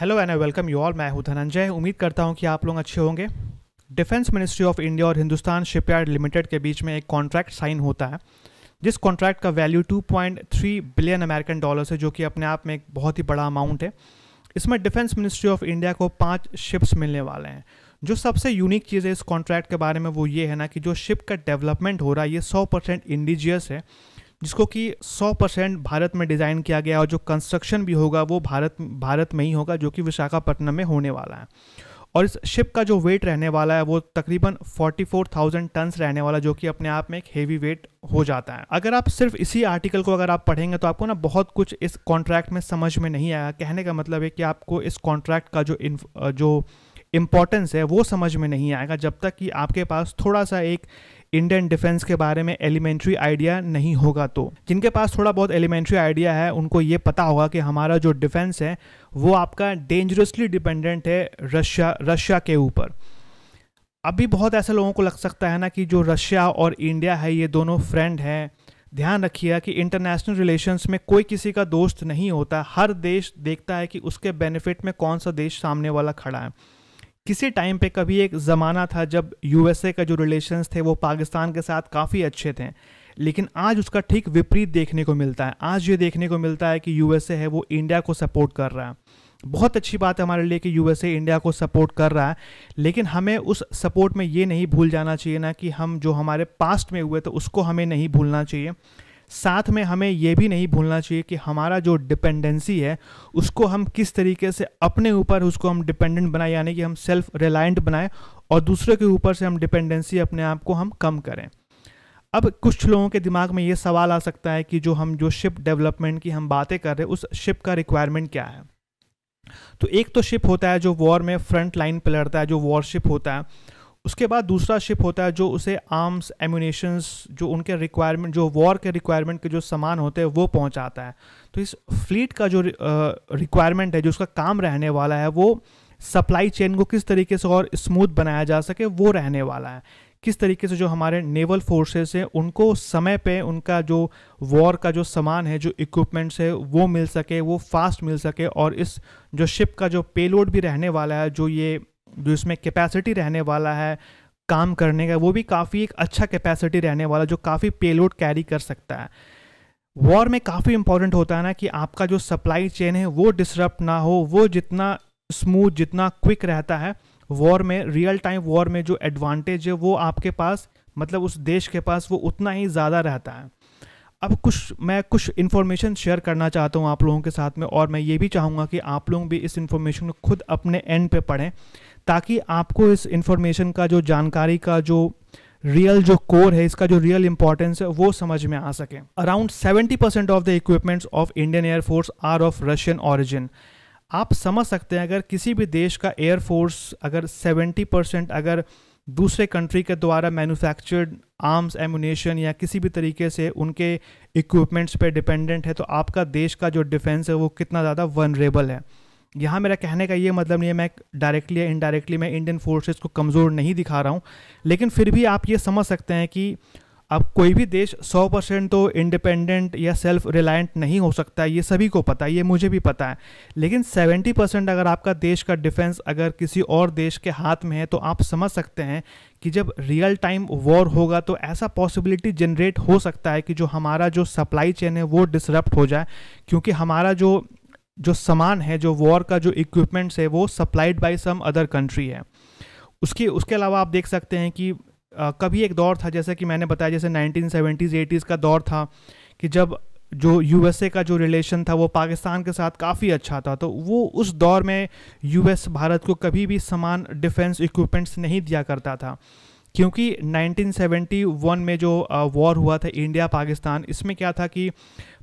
hello and I welcome you all मैं हूं धनंजय उम्मीद करता हूं कि आप लोग अच्छे होंगे डिफेंस मिनिस्ट्री ऑफ इंडिया और हिंदुस्तान शिपयार्ड लिमिटेड के बीच में एक कॉन्ट्रैक्ट साइन होता है जिस कॉन्ट्रैक्ट का वैल्यू 2.3 बिलियन अमेरिकन डॉलर्स है जो कि अपने आप में एक बहुत ही बड़ा अमाउंट है इसमें डिफेंस मिनिस्ट्री ऑफ इंडिया को पाँच शिप्स मिलने वाले हैं जो सबसे यूनिक चीज़ है इस कॉन्ट्रैक्ट के बारे में वो ये है ना कि जो शिप का डेवलपमेंट हो रहा है ये सौ परसेंट इंडिजियस है जिसको कि 100 परसेंट भारत में डिज़ाइन किया गया और जो कंस्ट्रक्शन भी होगा वो भारत भारत में ही होगा जो कि विशाखापट्टनम में होने वाला है और इस शिप का जो वेट रहने वाला है वो तकरीबन 44,000 टन्स रहने वाला जो कि अपने आप में एक हेवी वेट हो जाता है अगर आप सिर्फ इसी आर्टिकल को अगर आप पढ़ेंगे तो आपको ना बहुत कुछ इस कॉन्ट्रैक्ट में समझ में नहीं आया कहने का मतलब है कि आपको इस कॉन्ट्रैक्ट का जो जो इम्पॉर्टेंस है वो समझ में नहीं आएगा जब तक कि आपके पास थोड़ा सा एक इंडियन डिफेंस के बारे में एलिमेंट्री आइडिया नहीं होगा तो जिनके पास थोड़ा बहुत एलिमेंट्री आइडिया है उनको ये पता होगा कि हमारा जो डिफेंस है वो आपका डेंजरसली डिपेंडेंट है रशिया रशिया के ऊपर अभी बहुत ऐसे लोगों को लग सकता है ना कि जो रशिया और इंडिया है ये दोनों फ्रेंड हैं ध्यान रखिएगा कि इंटरनेशनल रिलेशंस में कोई किसी का दोस्त नहीं होता हर देश देखता है कि उसके बेनिफिट में कौन सा देश सामने वाला खड़ा है किसी टाइम पे कभी एक ज़माना था जब यूएसए का जो रिलेशंस थे वो पाकिस्तान के साथ काफ़ी अच्छे थे लेकिन आज उसका ठीक विपरीत देखने को मिलता है आज ये देखने को मिलता है कि यूएसए है वो इंडिया को सपोर्ट कर रहा है बहुत अच्छी बात है हमारे लिए कि यूएसए इंडिया को सपोर्ट कर रहा है लेकिन हमें उस सपोर्ट में ये नहीं भूल जाना चाहिए ना कि हम जो हमारे पास्ट में हुए तो उसको हमें नहीं भूलना चाहिए साथ में हमें यह भी नहीं भूलना चाहिए कि हमारा जो डिपेंडेंसी है उसको हम किस तरीके से अपने ऊपर उसको हम डिपेंडेंट बनाए यानी कि हम सेल्फ रिलायंट बनाएं और दूसरे के ऊपर से हम डिपेंडेंसी अपने आप को हम कम करें अब कुछ लोगों के दिमाग में ये सवाल आ सकता है कि जो हम जो शिप डेवलपमेंट की हम बातें कर रहे हैं उस शिप का रिक्वायरमेंट क्या है तो एक तो शिप होता है जो वॉर में फ्रंट लाइन पर लड़ता है जो वॉरशिप होता है उसके बाद दूसरा शिप होता है जो उसे आर्म्स एम्यूनेशंस जो उनके रिक्वायरमेंट जो वॉर के रिक्वायरमेंट के जो सामान होते हैं वो पहुंचाता है तो इस फ्लीट का जो रिक्वायरमेंट है जो उसका काम रहने वाला है वो सप्लाई चेन को किस तरीके से और स्मूथ बनाया जा सके वो रहने वाला है किस तरीके से जो हमारे नेवल फोर्सेस हैं उनको समय पे उनका जो वॉर का जो सामान है जो इक्विपमेंट्स है वो मिल सके वो फास्ट मिल सके और इस जो शिप का जो पेलोड भी रहने वाला है जो ये जो इसमें कैपेसिटी रहने वाला है काम करने का वो भी काफ़ी एक अच्छा कैपेसिटी रहने वाला जो काफ़ी पेलोड कैरी कर सकता है वॉर में काफ़ी इंपॉर्टेंट होता है ना कि आपका जो सप्लाई चेन है वो डिसरप्ट ना हो वो जितना स्मूथ जितना क्विक रहता है वॉर में रियल टाइम वॉर में जो एडवांटेज है वो आपके पास मतलब उस देश के पास वो उतना ही ज़्यादा रहता है अब कुछ मैं कुछ इन्फॉर्मेशन शेयर करना चाहता हूँ आप लोगों के साथ में और मैं ये भी चाहूँगा कि आप लोग भी इस इन्फॉर्मेशन को खुद अपने एंड पे पढ़ें ताकि आपको इस इंफॉर्मेशन का जो जानकारी का जो रियल जो कोर है इसका जो रियल इंपॉर्टेंस है वो समझ में आ सके around 70 percent of the equipments of Indian air force are of Russian origin आप समझ सकते हैं अगर किसी भी देश का एयरफोर्स अगर 70 परसेंट अगर दूसरे कंट्री के द्वारा मैन्युफैक्चर्ड आर्म्स एमुनेशन या किसी भी तरीके से उनके इक्विपमेंट्स पे डिपेंडेंट है तो आपका देश का जो डिफेंस है वो कितना ज़्यादा वनरेबल है यहाँ मेरा कहने का ये मतलब नहीं है मैं डायरेक्टली या इनडायरेक्टली मैं इंडियन फोर्सेस को कमज़ोर नहीं दिखा रहा हूँ लेकिन फिर भी आप ये समझ सकते हैं कि अब कोई भी देश 100 परसेंट तो इंडिपेंडेंट या सेल्फ रिलायंट नहीं हो सकता है ये सभी को पता है ये मुझे भी पता है लेकिन 70 परसेंट अगर आपका देश का डिफेंस अगर किसी और देश के हाथ में है तो आप समझ सकते हैं कि जब रियल टाइम वॉर होगा तो ऐसा पॉसिबिलिटी जनरेट हो सकता है कि जो हमारा जो सप्लाई चेन है वो डिसरप्ट हो जाए क्योंकि हमारा जो जो सामान है जो वॉर का जो इक्विपमेंट्स है वो supplied by some other country है उसके उसके अलावा आप देख सकते हैं कि आ, कभी एक दौर था जैसा कि मैंने बताया जैसे सेवेंटीज़ एटीज़ का दौर था कि जब जो यू का जो रिलेशन था वो पाकिस्तान के साथ काफ़ी अच्छा था तो वो उस दौर में यू भारत को कभी भी समान डिफेंस इक्विपमेंट्स नहीं दिया करता था क्योंकि 1971 में जो वॉर हुआ था इंडिया पाकिस्तान इसमें क्या था कि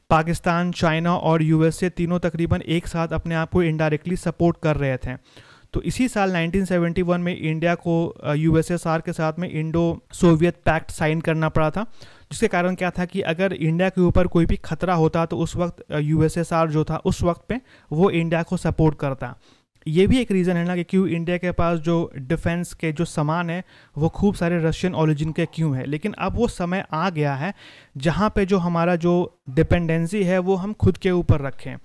पाकिस्तान चाइना और यूएसए तीनों तकरीबन एक साथ अपने आप को इनडायरेक्टली सपोर्ट कर रहे थे तो इसी साल 1971 में इंडिया को यूएसएसआर के साथ में इंडो सोवियत पैक्ट साइन करना पड़ा था जिसके कारण क्या था कि अगर इंडिया के ऊपर कोई भी खतरा होता तो उस वक्त यूएसएसआर जो था उस वक्त पे वो इंडिया को सपोर्ट करता ये भी एक रीज़न है ना कि क्यों इंडिया के पास जो डिफेंस के जो सामान है वो खूब सारे रशियन ओरिजिन के क्यों है लेकिन अब वो समय आ गया है जहाँ पे जो हमारा जो डिपेंडेंसी है वो हम खुद के ऊपर रखें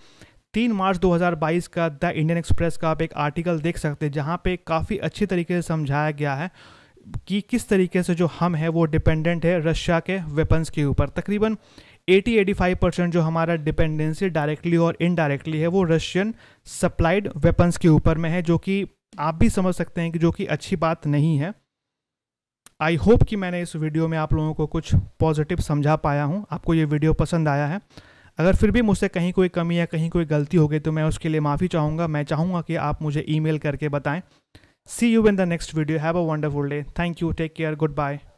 तीन मार्च 2022 का द इंडियन एक्सप्रेस का आप एक आर्टिकल देख सकते हैं जहाँ पे काफ़ी अच्छी तरीके से समझाया गया है कि किस तरीके से जो हम हैं वो डिपेंडेंट है रशिया के वेपन्स के ऊपर तकरीबन एटी एटी फाइव परसेंट जो हमारा डिपेंडेंसी डायरेक्टली और इनडायरेक्टली है वो रशियन सप्लाइड वेपन्स के ऊपर में है जो कि आप भी समझ सकते हैं कि जो कि अच्छी बात नहीं है आई होप कि मैंने इस वीडियो में आप लोगों को कुछ पॉजिटिव समझा पाया हूँ आपको ये वीडियो पसंद आया है अगर फिर भी मुझसे कहीं कोई कमी या कहीं कोई गलती हो गई तो मैं उसके लिए माफ़ी चाहूँगा मैं चाहूँगा कि आप मुझे ईमेल करके बताएं see you in the next video have a wonderful day thank you take care good bye